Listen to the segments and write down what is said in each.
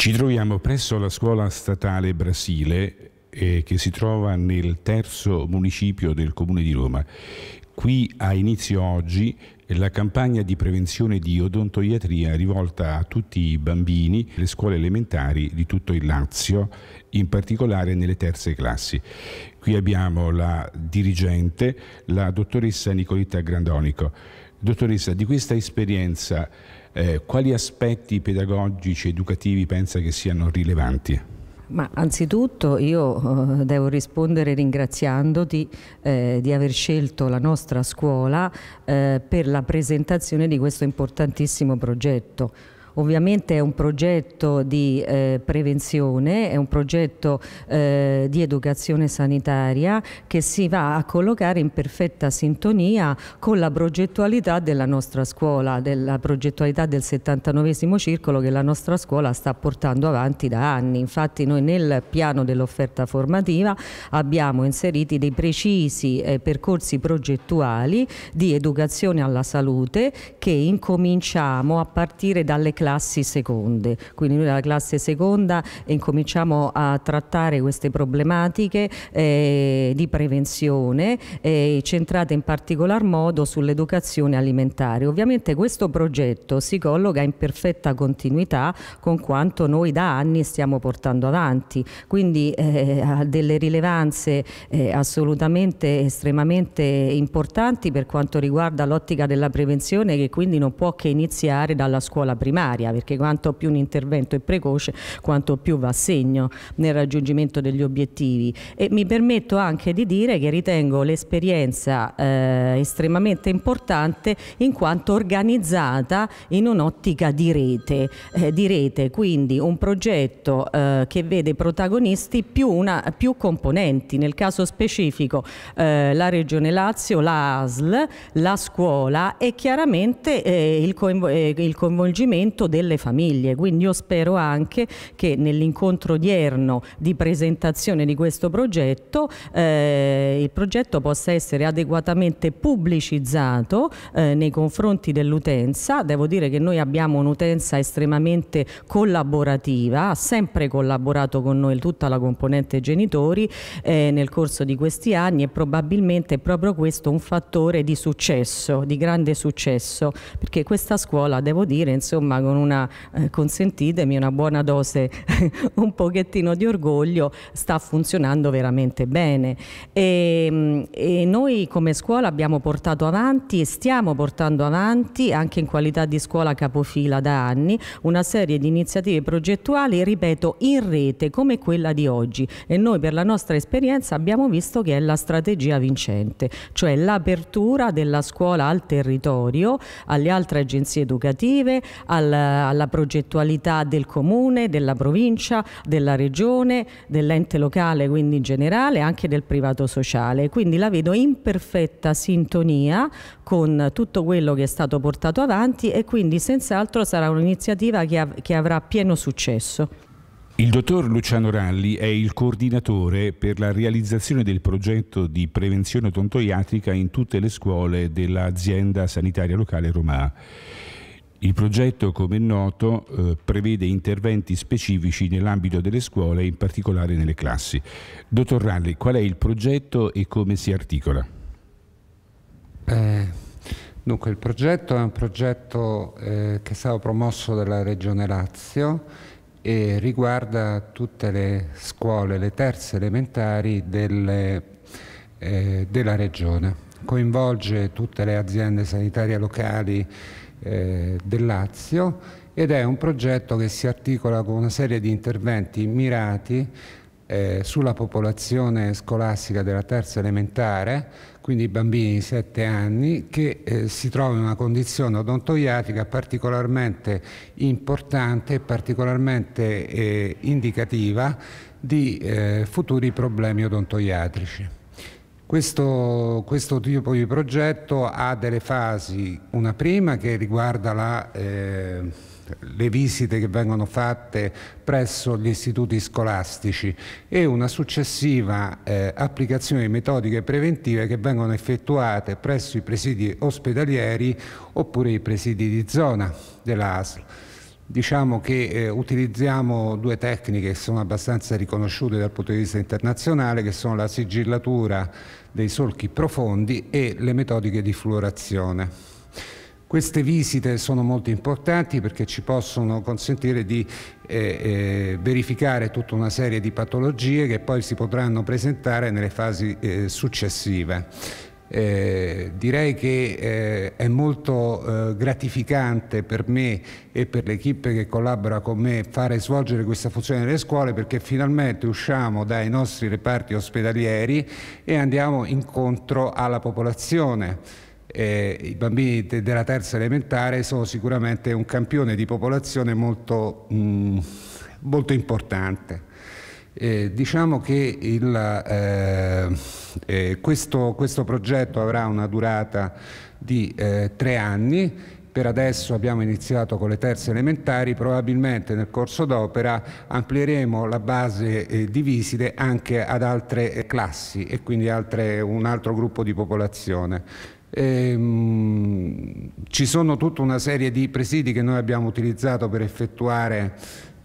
Ci troviamo presso la scuola statale Brasile eh, che si trova nel terzo municipio del comune di Roma. Qui ha inizio oggi la campagna di prevenzione di odontoiatria rivolta a tutti i bambini delle scuole elementari di tutto il Lazio, in particolare nelle terze classi. Qui abbiamo la dirigente, la dottoressa Nicoletta Grandonico. Dottoressa, di questa esperienza eh, quali aspetti pedagogici ed educativi pensa che siano rilevanti? Ma anzitutto io eh, devo rispondere ringraziandoti eh, di aver scelto la nostra scuola eh, per la presentazione di questo importantissimo progetto Ovviamente è un progetto di eh, prevenzione, è un progetto eh, di educazione sanitaria che si va a collocare in perfetta sintonia con la progettualità della nostra scuola, della progettualità del 79 circolo che la nostra scuola sta portando avanti da anni. Infatti noi nel piano dell'offerta formativa abbiamo inseriti dei precisi eh, percorsi progettuali di educazione alla salute che incominciamo a partire dalle classi classi seconde, quindi noi dalla classe seconda eh, incominciamo a trattare queste problematiche eh, di prevenzione eh, centrate in particolar modo sull'educazione alimentare. Ovviamente questo progetto si colloca in perfetta continuità con quanto noi da anni stiamo portando avanti, quindi eh, ha delle rilevanze eh, assolutamente estremamente importanti per quanto riguarda l'ottica della prevenzione che quindi non può che iniziare dalla scuola primaria prioritaria perché quanto più un intervento è precoce quanto più va a segno nel raggiungimento degli obiettivi e mi permetto anche di dire che ritengo l'esperienza eh, estremamente importante in quanto organizzata in un'ottica di rete, eh, di rete quindi un progetto eh, che vede protagonisti più, una, più, componenti, nel caso specifico eh, la Regione Lazio, la ASL, la scuola e chiaramente eh, il, coinvo eh, il coinvolgimento soprattutto delle famiglie. Quindi io spero anche che nell'incontro odierno di presentazione di questo progetto eh, il progetto possa essere adeguatamente pubblicizzato eh, nei confronti dell'utenza. Devo dire che noi abbiamo un'utenza estremamente collaborativa, ha sempre collaborato con noi tutta la componente genitori eh, nel corso di questi anni e probabilmente è proprio questo un fattore di successo, di grande successo, perché questa scuola, devo dire, insomma, con con una, eh, consentitemi, una buona dose, un pochettino di orgoglio, sta funzionando veramente bene. E, ehm, e noi come scuola abbiamo portato avanti e stiamo portando avanti, anche in qualità di scuola capofila da anni, una serie di iniziative progettuali, ripeto, in rete come quella di oggi. E noi per la nostra esperienza abbiamo visto che è la strategia vincente, cioè l'apertura della scuola al territorio, alle altre agenzie educative, al eh, alla progettualità del comune, della provincia, della regione, dell'ente locale, quindi in generale, anche del privato sociale. Quindi la vedo in perfetta sintonia con tutto quello che è stato portato avanti e quindi senz'altro sarà un'iniziativa che, av che avrà pieno successo. Il dottor Luciano Ralli è il coordinatore per la realizzazione del progetto di prevenzione odontoiatrica in tutte le scuole dell'azienda sanitaria locale Roma. Il progetto, come è noto, eh, prevede interventi specifici nell'ambito delle scuole, in particolare nelle classi. Dottor Ralli, qual è il progetto e come si articola? Eh, dunque, il progetto è un progetto eh, che è stato promosso dalla Regione Lazio e riguarda tutte le scuole, le terze elementari delle, eh, della Regione. Coinvolge tutte le aziende sanitarie locali eh, del Lazio ed è un progetto che si articola con una serie di interventi mirati eh, sulla popolazione scolastica della terza elementare, quindi bambini di 7 anni, che eh, si trovano in una condizione odontoiatrica particolarmente importante e particolarmente eh, indicativa di eh, futuri problemi odontoiatrici. Questo, questo, tipo di progetto ha delle fasi, una prima che riguarda la, eh, le visite che vengono fatte presso gli istituti scolastici e una successiva eh, applicazione di metodiche preventive che vengono effettuate presso i presidi ospedalieri oppure i presidi di zona dell'ASL. Diciamo che eh, utilizziamo due tecniche che sono abbastanza riconosciute dal punto di vista internazionale, che sono la sigillatura dei solchi profondi e le metodiche di fluorazione. Queste visite sono molto importanti perché ci possono consentire di eh, eh, verificare tutta una serie di patologie che poi si potranno presentare nelle fasi eh, successive. Eh, direi che eh, è molto eh, gratificante per me e per l'equipe che collabora con me fare svolgere questa funzione nelle scuole perché finalmente usciamo dai nostri reparti ospedalieri e andiamo incontro alla popolazione. Eh, i bambini de della terza elementare sono sicuramente un campione di popolazione molto, mh, mm, molto importante. Eh, diciamo che il, eh, eh, questo, questo, progetto avrà una durata di eh, tre anni per adesso abbiamo iniziato con le terze elementari, probabilmente nel corso d'opera amplieremo la base eh, di visite anche ad altre eh, classi e quindi altre, un altro gruppo di popolazione. Ehm, ci sono tutta una serie di presidi che noi abbiamo utilizzato per effettuare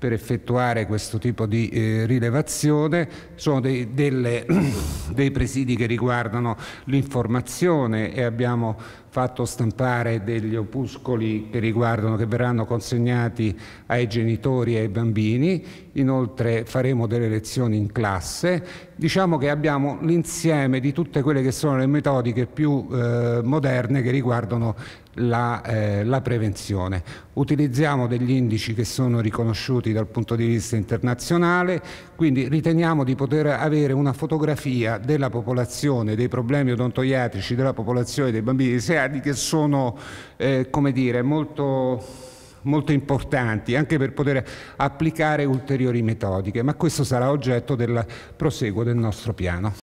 per effettuare questo tipo di eh, rilevazione, sono dei, delle, dei presidi che riguardano l'informazione e abbiamo fatto stampare degli opuscoli che riguardano, che verranno consegnati ai genitori e ai bambini, inoltre faremo delle lezioni in classe diciamo che abbiamo l'insieme di tutte quelle che sono le metodiche più eh, moderne che riguardano la, eh, la, prevenzione. Utilizziamo degli indici che sono riconosciuti dal punto di vista internazionale, quindi riteniamo di poter avere una fotografia della popolazione, dei problemi odontoiatrici della popolazione dei bambini di 6 anni che sono, eh, come dire, molto molto importanti anche per poter applicare ulteriori metodiche, ma questo sarà oggetto del proseguo del nostro piano.